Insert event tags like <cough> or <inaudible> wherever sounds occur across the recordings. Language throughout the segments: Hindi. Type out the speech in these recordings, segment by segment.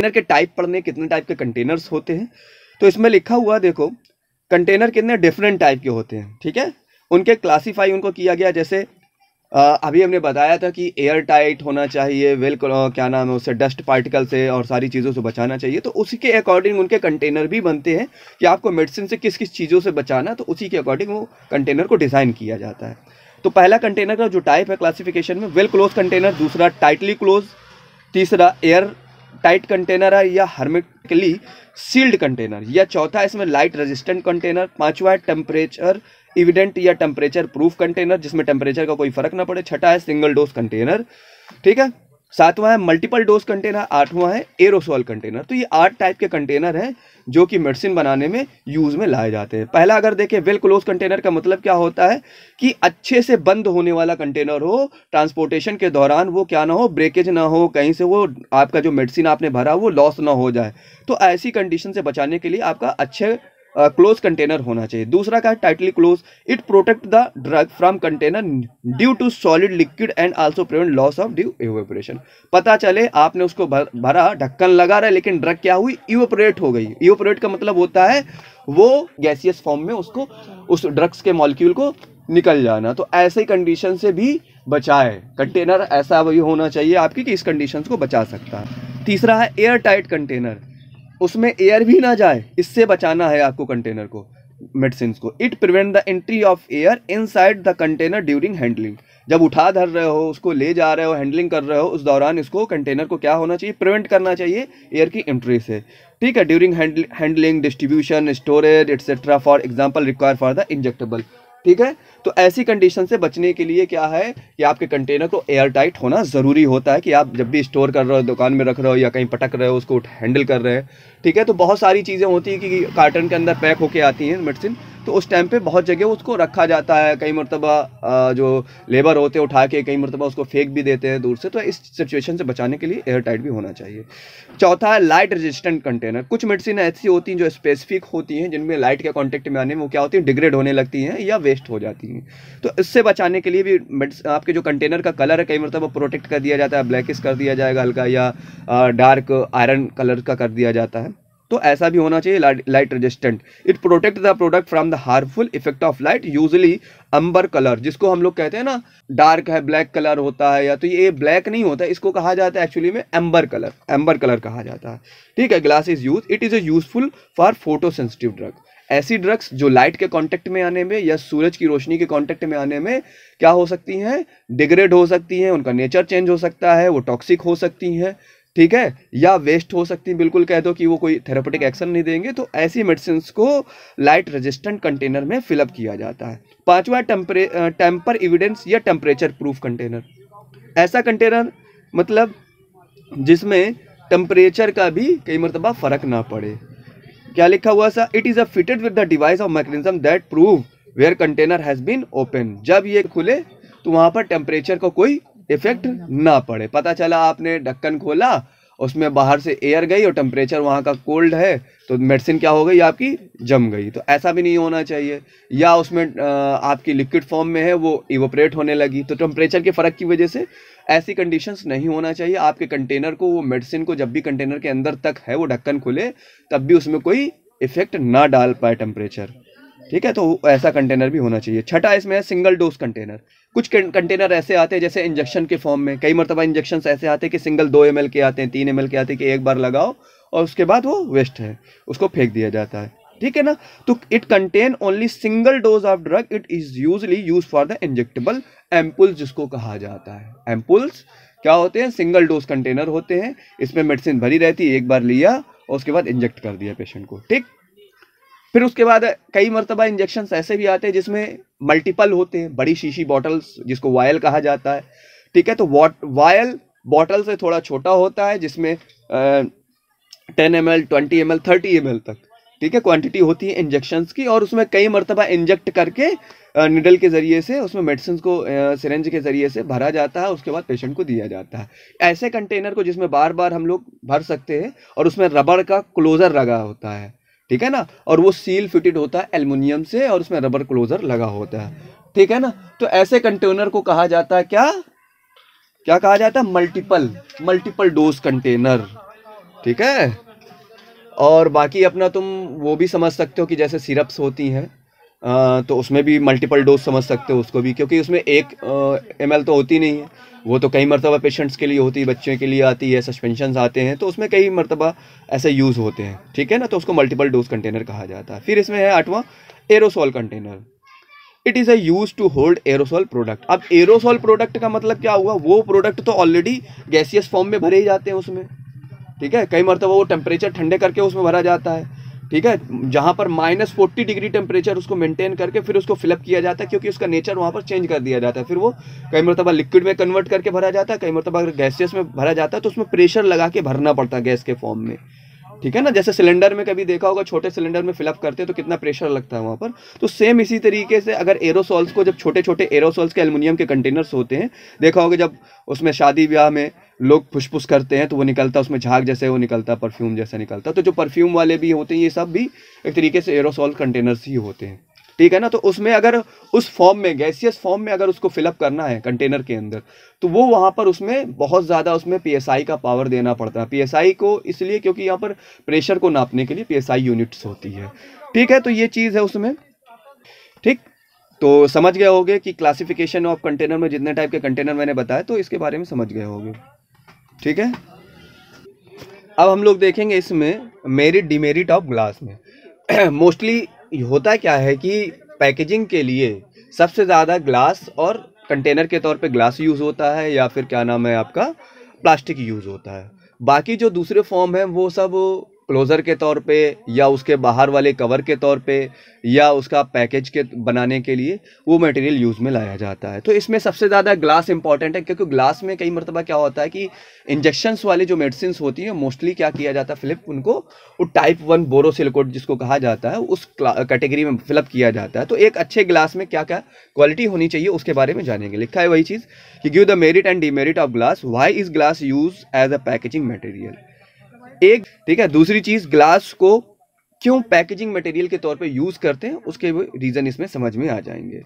कंटेनर के टाइप पढ़ने कितने टाइप के कंटेनर्स होते हैं तो इसमें लिखा हुआ देखो कंटेनर कितने डिफरेंट टाइप के होते हैं ठीक है उनके क्लासीफाई उनको किया गया जैसे आ, अभी हमने बताया था कि एयर टाइट होना चाहिए वेल क्या नाम है उससे डस्ट पार्टिकल से और सारी चीज़ों से बचाना चाहिए तो उसी के अकॉर्डिंग उनके कंटेनर भी बनते हैं कि आपको मेडिसिन से किस किस चीज़ों से बचाना तो उसी के अकॉर्डिंग वो कंटेनर को डिज़ाइन किया जाता है तो पहला कंटेनर का जो टाइप है क्लासीफिकेशन में वेल क्लोज कंटेनर दूसरा टाइटली क्लोज तीसरा एयर टाइट कंटेनर है या हर्मेटिकली सील्ड कंटेनर या चौथा इसमें लाइट रेजिस्टेंट कंटेनर पांचवा है टेम्परेचर इविडेंट या टेम्परेचर प्रूफ कंटेनर जिसमें टेम्परेचर का कोई फर्क ना पड़े छठा है सिंगल डोज कंटेनर ठीक है सातवां है मल्टीपल डोज कंटेनर आठवां है एरोसोल कंटेनर तो ये आठ टाइप के कंटेनर हैं जो कि मेडिसिन बनाने में यूज़ में लाए जाते हैं पहला अगर देखें वेल क्लोज कंटेनर का मतलब क्या होता है कि अच्छे से बंद होने वाला कंटेनर हो ट्रांसपोर्टेशन के दौरान वो क्या ना हो ब्रेकेज ना हो कहीं से वो आपका जो मेडिसिन आपने भरा वो लॉस ना हो जाए तो ऐसी कंडीशन से बचाने के लिए आपका अच्छे क्लोज कंटेनर होना चाहिए दूसरा का tightly close it protect the drug from container due to solid liquid and also prevent loss of due evaporation पता चले आपने उसको भरा ढक्कन लगा रहा है लेकिन ड्रग क्या हुई इवोपरेट हो गई इवोपरेट का मतलब होता है वो गैसियस फॉर्म में उसको उस ड्रग्स के मॉलिक्यूल को निकल जाना तो ऐसे कंडीशन से भी बचाए कंटेनर ऐसा भी होना चाहिए आपकी कि इस कंडीशन को बचा सकता है तीसरा है एयर टाइट कंटेनर उसमें एयर भी ना जाए इससे बचाना है आपको कंटेनर को मेडिसिन को it prevent the entry of air inside the container during handling जब उठा धर रहे हो उसको ले जा रहे हो हैंडलिंग कर रहे हो उस दौरान इसको कंटेनर को क्या होना चाहिए प्रिवेंट करना चाहिए एयर की एंट्री से ठीक है during handling distribution storage etcetera for example require for the injectable ठीक है तो ऐसी कंडीशन से बचने के लिए क्या है कि आपके कंटेनर को एयर टाइट होना ज़रूरी होता है कि आप जब भी स्टोर कर रहे हो दुकान में रख रहे हो या कहीं पटक रहे हो उसको हैंडल कर रहे हैं ठीक है तो बहुत सारी चीज़ें होती हैं कि कार्टन के अंदर पैक होके आती हैं मेडिसिन तो उस टाइम पे बहुत जगह उसको रखा जाता है कई मरतबा जो लेबर होते हैं उठा के कई मरतबा उसको फेंक भी देते हैं दूर से तो इस सिचुएशन से बचाने के लिए एयर टाइट भी होना चाहिए चौथा है लाइट रेजिस्टेंट कंटेनर कुछ मेडिसिन ऐसी होती हैं जो स्पेसिफिक होती हैं जिनमें लाइट के कॉन्टेक्ट में आने में वो क्या होती हैं डिग्रेड होने लगती हैं या वेस्ट हो जाती हैं तो इससे बचाने के लिए भी आपके जो कंटेनर का कलर है कई मरतबा प्रोटेक्ट कर दिया जाता है ब्लैकिस कर दिया जाएगा हल्का या डार्क आयरन कलर का कर दिया जाता है तो ऐसा भी होना चाहिए light resistant it protect the product from the harmful effect of light usually amber colour जिसको हम लोग कहते हैं ना डार्क है ब्लैक कलर होता है या तो ये ब्लैक नहीं होता इसको कहा जाता है एक्चुअली में एम्बर कलर एम्बर कलर कहा जाता है ठीक है glass is use it is a useful for photo sensitive drug ऐसी ड्रग्स जो लाइट के कांटेक्ट में आने में या सूरज की रोशनी के कांटेक्ट में आने में क्या हो सकती हैं डिग्रेड हो सकती हैं उनका नेचर चेंज हो सकता है वो टॉक्सिक हो सकती हैं ठीक है या वेस्ट हो सकती है बिल्कुल कह दो कि वो कोई थेरापेटिक एक्शन नहीं देंगे तो ऐसी मेडिसिन को लाइट रेजिस्टेंट कंटेनर में फिलअप किया जाता है पाँचवा टेम्परे टेम्पर एविडेंस या टेम्परेचर प्रूफ कंटेनर ऐसा कंटेनर मतलब जिसमें टेम्परेचर का भी कई मरतबा फ़र्क ना पड़े क्या लिखा हुआ सा it is a fitted with the device of mechanism that prove where container has been open जब ये खुले तो वहाँ पर टेम्परेचर का को कोई इफेक्ट हाँ, हाँ। ना पड़े पता चला आपने ढक्कन खोला उसमें बाहर से एयर गई और टेम्परेचर वहाँ का कोल्ड है तो मेडिसिन क्या हो गई आपकी जम गई तो ऐसा भी नहीं होना चाहिए या उसमें आपकी लिक्विड फॉर्म में है वो इवोपरेट होने लगी तो टेम्परेचर के फ़र्क की वजह से ऐसी कंडीशंस नहीं होना चाहिए आपके कंटेनर को वो मेडिसिन को जब भी कंटेनर के अंदर तक है वो ढक्कन खुले तब भी उसमें कोई इफेक्ट ना डाल पाए टेम्परेचर ठीक है तो ऐसा कंटेनर भी होना चाहिए छठा इसमें है सिंगल डोज कंटेनर कुछ कंटेनर ऐसे आते हैं जैसे इंजेक्शन के फॉर्म में कई मरतबा इंजेक्शन ऐसे आते हैं कि सिंगल दो एम के आते हैं तीन एम के आते हैं कि एक बार लगाओ और उसके बाद वो वेस्ट है उसको फेंक दिया जाता है ठीक है ना तो it contain only single dose of drug it is usually use for the injectable ampoules जिसको कहा जाता है एम्पुल्स क्या होते हैं सिंगल डोज कंटेनर होते हैं इसमें मेडिसिन भरी रहती है एक बार लिया और उसके बाद इंजेक्ट कर दिया पेशेंट को ठीक फिर उसके बाद कई मरतबा इंजेक्शन ऐसे भी आते हैं जिसमें मल्टीपल होते हैं बड़ी शीशी बॉटल्स जिसको वायल कहा जाता है ठीक है तो वॉट वायल बॉटल से थोड़ा छोटा होता है जिसमें ten M L twenty M L thirty M L तक ठीक है क्वांटिटी होती है इंजेक्शन की और उसमें कई मरतबा इंजेक्ट करके निडल के ज़रिए से उसमें मेडिसिन को सिरेंज के ज़रिए से भरा जाता है उसके बाद पेशेंट को दिया जाता है ऐसे कंटेनर को जिसमें बार बार हम लोग भर सकते हैं और उसमें रबड़ का क्लोज़र लगा होता है ठीक है ना और वो सील फिटेड होता है एलमिनियम से और उसमें रबर क्लोजर लगा होता है ठीक है ना तो ऐसे कंटेनर को कहा जाता है क्या क्या कहा जाता है मल्टीपल मल्टीपल डोज कंटेनर ठीक है और बाकी अपना तुम वो भी समझ सकते हो कि जैसे सिरप्स होती हैं तो उसमें भी मल्टीपल डोज समझ सकते हो उसको भी क्योंकि उसमें एक एम तो होती नहीं है वो तो कई मरतबा पेशेंट्स के लिए होती है बच्चों के लिए आती है सस्पेंशन आते हैं तो उसमें कई मरतबा ऐसे यूज़ होते हैं ठीक है ना तो उसको मल्टीपल डोज कंटेनर कहा जाता है फिर इसमें है आठवां aerosol container it is a use to hold aerosol product अब एरोसोल प्रोडक्ट का मतलब क्या हुआ वो प्रोडक्ट तो ऑलरेडी गैसियस फॉर्म में भरे ही जाते हैं उसमें ठीक है कई मरतबा वो टेम्परेचर ठंडे करके उसमें भरा जाता है ठीक है जहाँ पर माइनस फोर्टी डिग्री टेम्परेचर उसको मेंटेन करके फिर उसको फिलअप किया जाता है क्योंकि उसका नेचर वहाँ पर चेंज कर दिया जाता है फिर वो कई मरतबा लिक्विड में कन्वर्ट करके भरा जाता है कई मरतबा अगर गैसेस में भरा जाता है तो उसमें प्रेशर लगा के भरना पड़ता है गैस के फॉर्म में ठीक है ना जैसे सिलेंडर में कभी देखा होगा छोटे सिलेंडर में फिलअप करते हैं तो कितना प्रेशर लगता है वहाँ पर तो सेम इसी तरीके से अगर एरोसॉल्स को जब छोटे छोटे एरोसॉल्स के एलमिनियम के कंटेनर्स होते हैं देखा होगा जब उसमें शादी ब्याह में लोग फुसफुस करते हैं तो वो निकलता उसमें झाग जैसे वो निकलता परफ्यूम जैसे निकलता तो जो परफ्यूम वाले भी होते हैं ये सब भी एक तरीके से एरोसॉल कंटेनर्स ही होते हैं ठीक है ना तो उसमें अगर उस फॉर्म में गैसियस फॉर्म में अगर उसको फिलअप करना है कंटेनर के अंदर तो वो वहाँ पर उसमें बहुत ज़्यादा उसमें पीएसआई का पावर देना पड़ता है पीएसआई को इसलिए क्योंकि यहाँ पर प्रेशर को नापने के लिए पीएसआई यूनिट्स होती है ठीक है तो ये चीज़ है उसमें ठीक तो समझ गए होगे कि क्लासिफिकेशन ऑफ कंटेनर में जितने टाइप के कंटेनर मैंने बताया तो इसके बारे में समझ गए होगे ठीक है अब हम लोग देखेंगे इसमें मेरिट डिमेरिट ऑफ ग्लास में मोस्टली <clears throat> होता क्या है कि पैकेजिंग के लिए सबसे ज़्यादा ग्लास और कंटेनर के तौर पे ग्लास यूज़ होता है या फिर क्या नाम है आपका प्लास्टिक यूज़ होता है बाकी जो दूसरे फॉर्म हैं वो सब क्लोज़र के तौर पे या उसके बाहर वाले कवर के तौर पे या उसका पैकेज के बनाने के लिए वो मटेरियल यूज़ में लाया जाता है तो इसमें सबसे ज़्यादा ग्लास इंपॉर्टेंट है क्योंकि ग्लास में कई मरतबा क्या होता है कि इंजेक्शन्स वाले जो मेडिसिन होती हैं मोस्टली क्या किया जाता है फ़िलिप उनको वो टाइप वन बोरोसिलकोट जिसको कहा जाता है उस कैटेगरी में फ़िलअप किया जाता है तो एक अच्छे ग्लास में क्या क्या क्वालिटी होनी चाहिए उसके बारे में जानेंगे लिखा है वही चीज़ कि give the merit and demerit of glass why is glass use as a packaging material एक ठीक है दूसरी चीज ग्लास को क्यों पैकेजिंग मटेरियल के तौर पे यूज़ करते हैं उसके रीज़न इसमें समझ में आ जाएंगे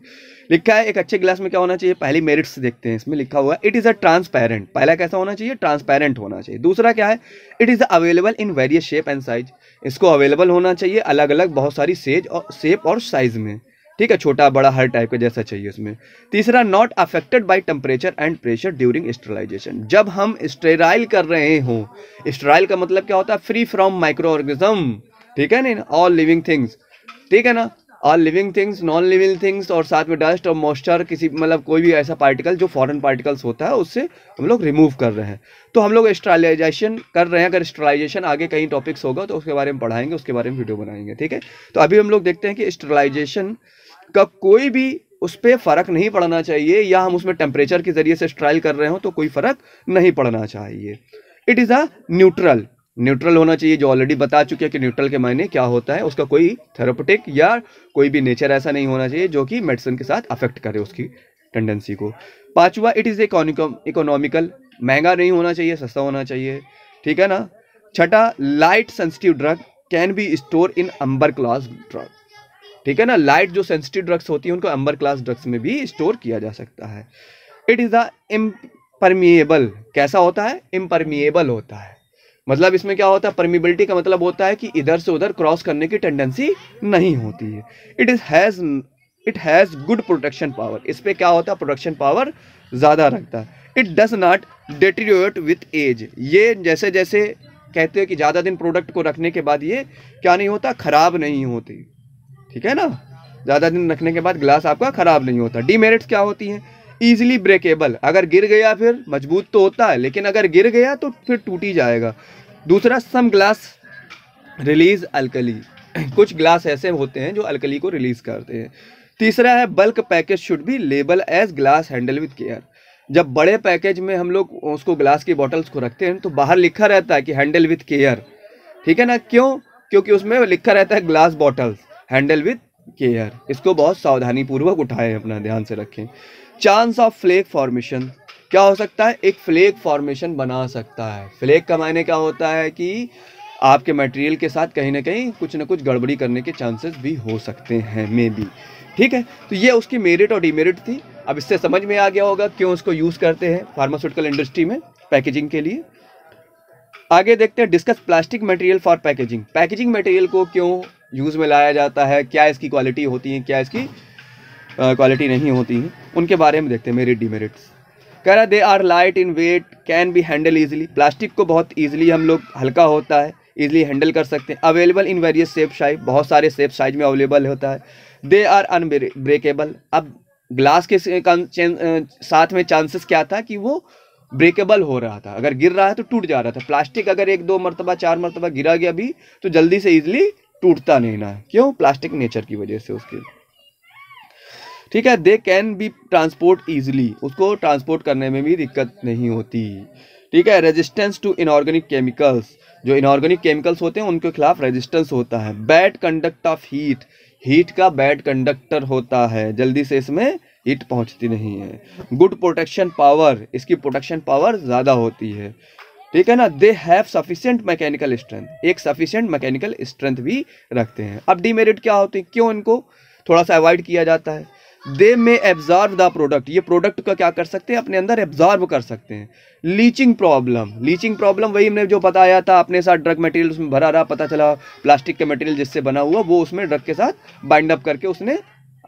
लिखा है एक अच्छे ग्लास में क्या होना चाहिए पहले मेरिट्स देखते हैं इसमें लिखा हुआ है इट इज़ अ ट्रांसपेरेंट पहला कैसा होना चाहिए ट्रांसपेरेंट होना चाहिए दूसरा क्या है it is available in various shape and size इसको अवेलेबल होना चाहिए अलग अलग बहुत सारी सेज और शेप और साइज़ में ठीक है छोटा बड़ा हर टाइप का जैसा चाहिए उसमें तीसरा not affected by temperature and pressure during sterilization जब हम स्टेराइल कर रहे हों स्टेराइल का मतलब क्या होता है फ्री फ्रॉम माइक्रो ऑर्गेजम ठीक है ना ऑल लिविंग थिंग्स ठीक है ना और living things non living things और साथ में डस्ट और मॉइस्चर किसी मतलब कोई भी ऐसा पार्टिकल जो फॉरेन पार्टिकल्स होता है उससे हम लोग रिमूव कर रहे हैं तो हम लोग स्ट्रालाइजेशन कर रहे हैं अगर एस्ट्रलाइजेशन आगे कहीं टॉपिक्स होगा तो उसके बारे में पढ़ाएंगे उसके बारे में वीडियो बनाएंगे ठीक है तो अभी हम लोग देखते हैं कि स्ट्रलाइजेशन का कोई भी उस पर फ़र्क नहीं पड़ना चाहिए या हम उसमें टेम्परेचर के ज़रिए से स्ट्राइल कर रहे हो तो कोई फ़र्क नहीं पड़ना चाहिए it is a neutral neutral होना चाहिए जो ऑलरेडी बता चुके हैं कि न्यूट्रल के मायने क्या होता है उसका कोई थेरोपटिक या कोई भी नेचर ऐसा नहीं होना चाहिए जो कि मेडिसिन के साथ अफेक्ट करे उसकी टेंडेंसी को पांचवा इट इज़ इकोनॉमिकल महंगा नहीं होना चाहिए सस्ता होना चाहिए ठीक है ना छठा light sensitive drug can be store in amber glass drug ठीक है ना लाइट जो सेंसिटिव ड्रग्स होती हैं उनको अंबर क्लास ड्रग्स में भी स्टोर किया जा सकता है इट इज़ द इम्परमिएबल कैसा होता है इम्परमिएबल होता है मतलब इसमें क्या होता है परमिबिलिटी का मतलब होता है कि इधर से उधर क्रॉस करने की टेंडेंसी नहीं होती है it is has it has good protection power इस पर क्या होता है प्रोटेक्शन पावर ज़्यादा रखता है it does not deteriorate with age ये जैसे जैसे कहते हैं कि ज़्यादा दिन प्रोडक्ट को रखने के बाद ये क्या नहीं होता ख़राब नहीं होती ठीक है ना ज़्यादा दिन रखने के बाद ग्लास आपका ख़राब नहीं होता डीमेरिट्स क्या होती हैं ईजिली ब्रेकेबल अगर गिर गया फिर मजबूत तो होता है लेकिन अगर गिर गया तो फिर टूट ही जाएगा दूसरा सम ग्लास रिलीज अल्कली कुछ ग्लास ऐसे होते हैं जो अल्कली को रिलीज करते हैं तीसरा है bulk package should be label as glass handle with care जब बड़े पैकेज में हम लोग उसको ग्लास की बॉटल्स को रखते हैं तो बाहर लिखा रहता है कि हैंडल विथ केयर ठीक है ना क्यों क्योंकि उसमें लिखा रहता है glass bottles handle with care इसको बहुत सावधानी पूर्वक उठाएं अपना ध्यान से रखें चांस ऑफ फ्लेक फॉर्मेशन क्या हो सकता है एक फ्लेक फॉर्मेशन बना सकता है फ्लेक का मायने क्या होता है कि आपके मटेरियल के साथ कहीं ना कहीं कुछ ना कुछ गड़बड़ी करने के चांसेस भी हो सकते हैं मे बी ठीक है तो ये उसकी मेरिट और डीमेरिट थी अब इससे समझ में आ गया होगा क्यों उसको यूज़ करते हैं फार्मास्यूटिकल इंडस्ट्री में पैकेजिंग के लिए आगे देखते हैं discuss plastic material for packaging packaging material को क्यों यूज़ में लाया जाता है क्या इसकी क्वालिटी होती है क्या इसकी क्वालिटी नहीं होती हैं उनके बारे में देखते हैं मेरिट डीमेरिट्स कह रहा they are light in weight can be handle easily plastic को बहुत ईजिली हम लोग हल्का होता है ईजिली हैंडल कर सकते हैं available in various shape size बहुत सारे सेप साइज में अवेलेबल होता है दे आर अनब्रेकेबल अब ग्लास के साथ में चांसेस क्या था कि वो ब्रेकेबल हो रहा था अगर गिर रहा है तो टूट जा रहा था प्लास्टिक अगर एक दो मरतबा चार मरतबा गिरा गया भी तो जल्दी से ईजिली टूटता नहीं ना क्यों प्लास्टिक नेचर की वजह से उसके ठीक है they can be transport easily उसको ट्रांसपोर्ट करने में भी दिक्कत नहीं होती ठीक है रेजिस्टेंस टू इनऑर्गेनिक केमिकल्स जो इनऑर्गेनिक केमिकल्स होते हैं उनके खिलाफ रेजिस्टेंस होता है bad conduct of heat heat का बैड कंडक्टर होता है जल्दी से इसमें हीट पहुंचती नहीं है गुड प्रोटेक्शन पावर इसकी प्रोटेक्शन पावर ज़्यादा होती है ठीक है ना they have sufficient mechanical strength एक सफिशियंट मैकेनिकल स्ट्रेंथ भी रखते हैं अब डीमेरिट क्या होते हैं क्यों इनको थोड़ा सा अवॉइड किया जाता है they may absorb the product ये प्रोडक्ट का क्या कर सकते हैं अपने अंदर एब्जॉर्व कर सकते हैं लीचिंग प्रॉब्लम लीचिंग प्रॉब्लम वही हमने जो बताया था अपने साथ ड्रग मटेरियल उसमें भरा रहा पता चला प्लास्टिक का मटेरियल जिससे बना हुआ वो उसमें ड्रग के साथ बाइंड अप करके उसने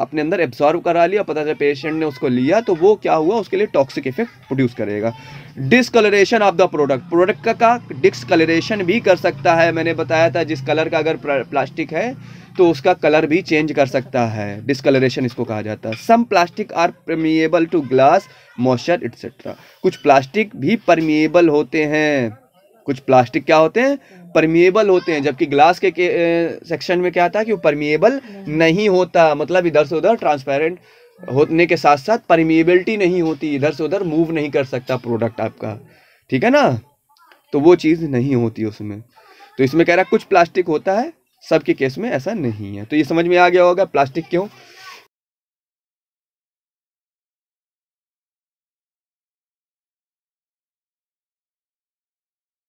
अपने अंदर एब्जॉर्व करा लिया पता चला पेशेंट ने उसको लिया तो वो क्या हुआ उसके लिए टॉक्सिक इफेक्ट प्रोड्यूस करेगा discoloration of the product product का, डिसकलरेशन भी कर सकता है मैंने बताया था जिस कलर का अगर प्लास्टिक है तो उसका कलर भी चेंज कर सकता है डिसकलरेशन इसको कहा जाता है some plastic are permeable to glass moisture etcetera कुछ प्लास्टिक भी परमिएबल होते हैं कुछ प्लास्टिक क्या होते हैं परमिएबल होते हैं जबकि ग्लास के, सेक्शन में क्या था है कि वो परमिएबल नहीं होता मतलब इधर से उधर ट्रांसपेरेंट होने के साथ साथ परमिएबिलिटी नहीं होती इधर से उधर मूव नहीं कर सकता प्रोडक्ट आपका ठीक है ना तो वो चीज़ नहीं होती उसमें तो इसमें कह रहा कुछ प्लास्टिक होता है सबके केस में ऐसा नहीं है तो ये समझ में आ गया होगा प्लास्टिक क्यों